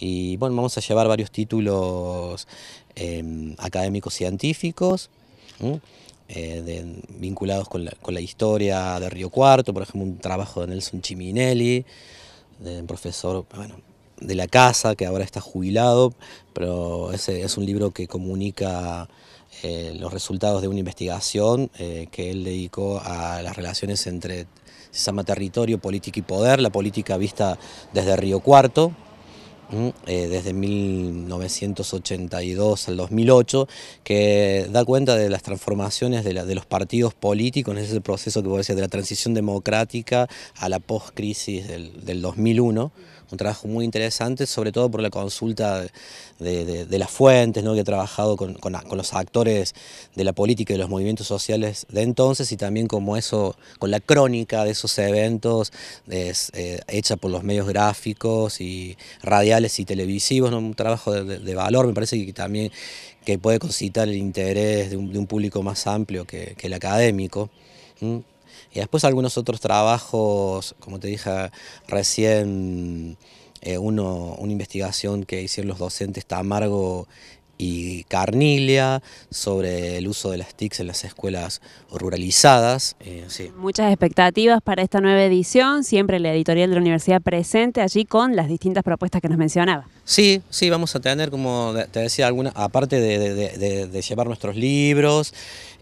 Y bueno, vamos a llevar varios títulos em, académicos científicos. Eh, vinculados con la, historia de Río Cuarto, por ejemplo, un trabajo de Nelson Chiminelli, de profesor de la casa que ahora está jubilado, pero es, es un libro que comunica eh, los resultados de una investigación eh, que él dedicó a las relaciones entre, se llama territorio, política y poder, la política vista desde Río Cuarto. Eh, desde 1982 al 2008, que da cuenta de las transformaciones de, los partidos políticos, en ese proceso que vos decir de la transición democrática a la post-crisis del, 2001, un trabajo muy interesante, sobre todo por la consulta de, las fuentes, que ha trabajado con, los actores de la política y de los movimientos sociales de entonces, y también como eso, con la crónica de esos eventos eh, hecha por los medios gráficos y radiales y televisivos, un trabajo de, valor, me parece que también que puede concitar el interés de un, público más amplio que, el académico. Y después algunos otros trabajos, como te dije recién, eh, uno, una investigación que hicieron los docentes Tamargo y Carnilia, sobre el uso de las TICs en las escuelas ruralizadas. Eh, Muchas expectativas para esta nueva edición, siempre la editorial de la universidad presente allí con las distintas propuestas que nos mencionaba. Sí, sí, vamos a tener, como te decía, alguna, aparte de, llevar nuestros libros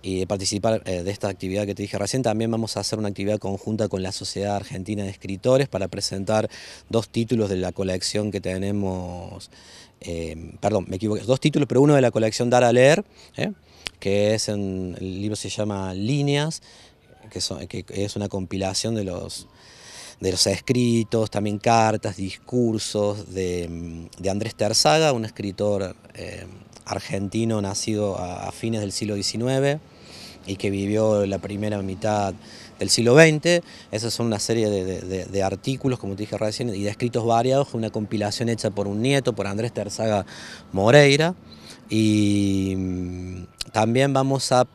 y participar eh, de esta actividad que te dije recién, también vamos a hacer una actividad conjunta con la Sociedad Argentina de Escritores para presentar dos títulos de la colección que tenemos, em, perdón, me equivoqué, dos títulos, pero uno de la colección Dar a Leer, ¿eh? que es en, el libro se llama Líneas, que, que es una compilación de los de los escritos, también cartas, discursos de, mm, Andrés Terzaga, un escritor eh, argentino nacido a, fines del siglo XIX y que vivió la primera mitad del siglo XX. Esas son una serie de, de, artículos, como te dije recién, y de escritos variados, una compilación hecha por un nieto, por Andrés Terzaga Moreira. Y mm, también vamos a,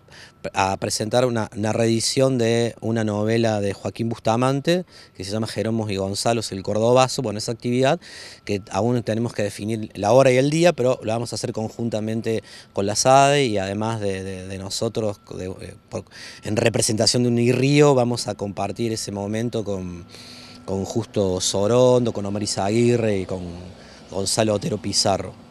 presentar una, reedición de una novela de Joaquín Bustamante, que se llama Jeromos y Gonzalo, el Cordobazo, bueno, esa actividad que aún tenemos que definir la hora y el día, pero lo vamos a hacer conjuntamente con la SADE y además de, nosotros, eh, en representación de un río vamos a compartir ese momento con, con Justo Sorondo, con Omar Aguirre y con Gonzalo Otero Pizarro.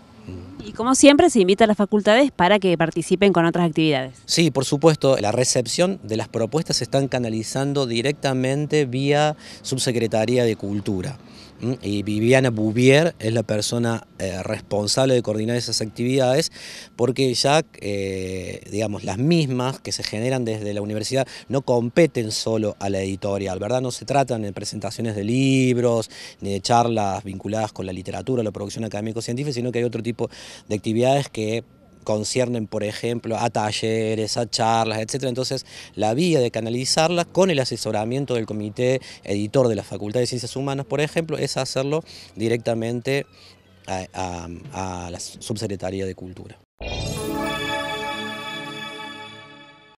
Y como siempre se invita a las facultades para que participen con otras actividades. Sí, por supuesto, la recepción de las propuestas se están canalizando directamente vía Subsecretaría de Cultura. ¿Mm? Y Viviana Bouvier es la persona eh, responsable de coordinar esas actividades porque ya, eh, digamos, las mismas que se generan desde la universidad no competen solo a la editorial, ¿verdad? No se tratan de presentaciones de libros ni de charlas vinculadas con la literatura, la producción académico-científica, sino que hay otro tipo de actividades que conciernen, por ejemplo, a talleres, a charlas, etc. Entonces, la vía de canalizarla con el asesoramiento del comité editor de la Facultad de Ciencias Humanas, por ejemplo, es hacerlo directamente a la Subsecretaría de Cultura.